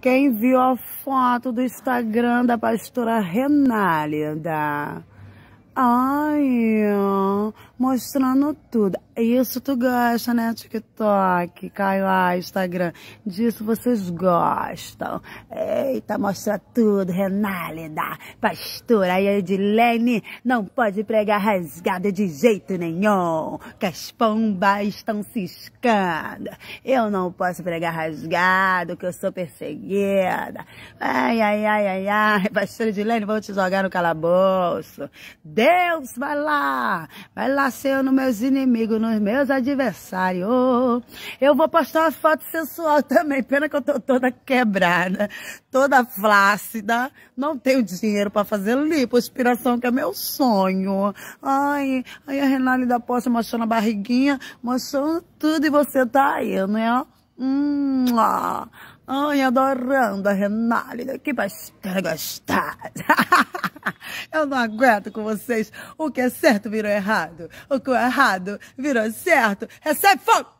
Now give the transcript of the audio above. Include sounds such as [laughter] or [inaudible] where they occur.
Quem viu a foto do Instagram da pastora Renália? Ai, mostrando tudo. É isso tu gosta, né? TikTok, cai lá, Instagram. Disso vocês gostam. Eita, mostra tudo, Renálida, pastora e Edilene. Não pode pregar rasgada de jeito nenhum, que as pombas estão ciscando. Eu não posso pregar rasgado, que eu sou perseguida. Ai, ai, ai, ai, ai, pastora Edilene, vou te jogar no calabouço. Deus, vai lá, vai lá passeio nos meus inimigos, nos meus adversários. Eu vou postar uma foto sensual também. Pena que eu tô toda quebrada, toda flácida. Não tenho dinheiro para fazer lipoaspiração, que é meu sonho. Ai, ai a Renale da Poça mostrando na barriguinha, mostrando tudo e você tá aí, né? Hum, ó. Ai, adorando a Renálida, que bastante gostosa. [laughs] [laughs] Eu não aguento com vocês. O que é certo virou errado. O que é errado virou certo. Recebe fogo!